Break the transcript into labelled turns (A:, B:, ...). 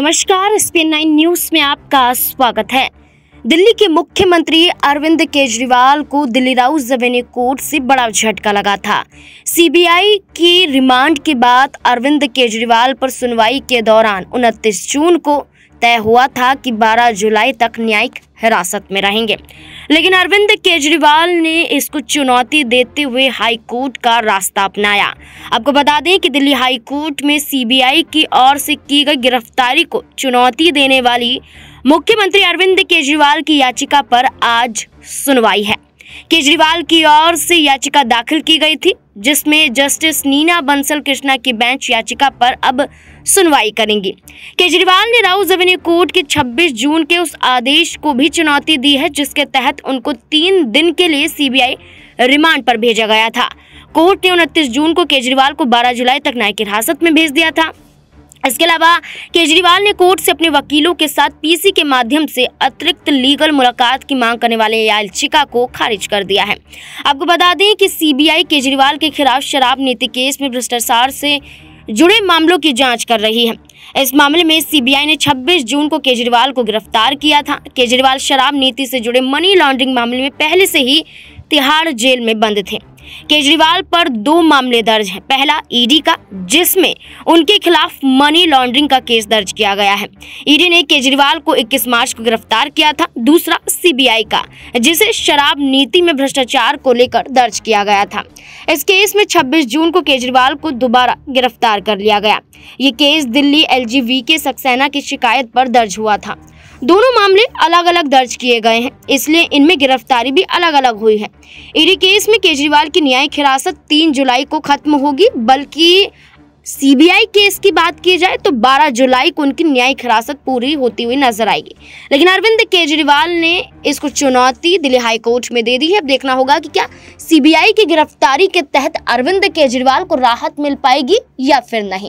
A: नमस्कार Spain nine news में आपका स्वागत है दिल्ली के मुख्यमंत्री अरविंद केजरीवाल को दिल्ली राउस जबेने कोर्ट से बड़ा झटका लगा था सीबीआई की रिमांड के बाद अरविंद केजरीवाल पर सुनवाई के दौरान उनतीस जून को तय हुआ था कि 12 जुलाई तक न्यायिक हिरासत में रहेंगे लेकिन अरविंद केजरीवाल ने इसको चुनौती देते हुए हाईकोर्ट का रास्ता अपनाया आपको बता दें कि दिल्ली हाईकोर्ट में सीबीआई की ओर से की गई गिरफ्तारी को चुनौती देने वाली मुख्यमंत्री अरविंद केजरीवाल की याचिका पर आज सुनवाई है केजरीवाल की ओर से याचिका दाखिल की गई थी जिसमें जस्टिस नीना बंसल कृष्णा की बेंच याचिका पर अब सुनवाई करेंगी केजरीवाल ने राउल एवेन्यू कोर्ट के 26 जून के उस आदेश को भी चुनौती दी है जिसके तहत उनको तीन दिन के लिए सीबीआई रिमांड पर भेजा गया था कोर्ट ने उनतीस जून को केजरीवाल को 12 जुलाई तक न्यायिक हिरासत में भेज दिया था इसके अलावा केजरीवाल ने कोर्ट से अपने वकीलों के साथ पीसी के माध्यम से अतिरिक्त लीगल मुलाकात की मांग करने वाले याचिका को खारिज कर दिया है आपको बता दें कि सीबीआई केजरीवाल के खिलाफ शराब नीति केस में भ्रष्टाचार से जुड़े मामलों की जांच कर रही है इस मामले में सीबीआई ने 26 जून को केजरीवाल को गिरफ्तार किया था केजरीवाल शराब नीति से जुड़े मनी लॉन्ड्रिंग मामले में पहले से ही तिहाड़ जेल में बंद थे केजरीवाल पर दो मामले दर्ज हैं पहला ईडी का जिसमें उनके खिलाफ मनी लॉन्ड्रिंग का केस दर्ज किया गया है ईडी ने केजरीवाल को 21 मार्च को गिरफ्तार किया था दूसरा सीबीआई का जिसे शराब नीति में भ्रष्टाचार को लेकर दर्ज किया गया था इस केस में 26 जून को केजरीवाल को दोबारा गिरफ्तार कर लिया गया ये केस दिल्ली एल के सक्सेना की शिकायत पर दर्ज हुआ था दोनों मामले अलग अलग दर्ज किए गए हैं इसलिए इनमें गिरफ्तारी भी अलग अलग हुई है ईडी केस में केजरीवाल की न्यायिक हिरासत तीन जुलाई को खत्म होगी बल्कि सीबीआई केस की बात की जाए तो 12 जुलाई को उनकी न्यायिक हिरासत पूरी होती हुई नजर आएगी लेकिन अरविंद केजरीवाल ने इसको चुनौती दिल्ली हाई कोर्ट में दे दी है अब देखना होगा कि क्या सीबीआई की गिरफ्तारी के तहत अरविंद केजरीवाल को राहत मिल पाएगी या फिर नहीं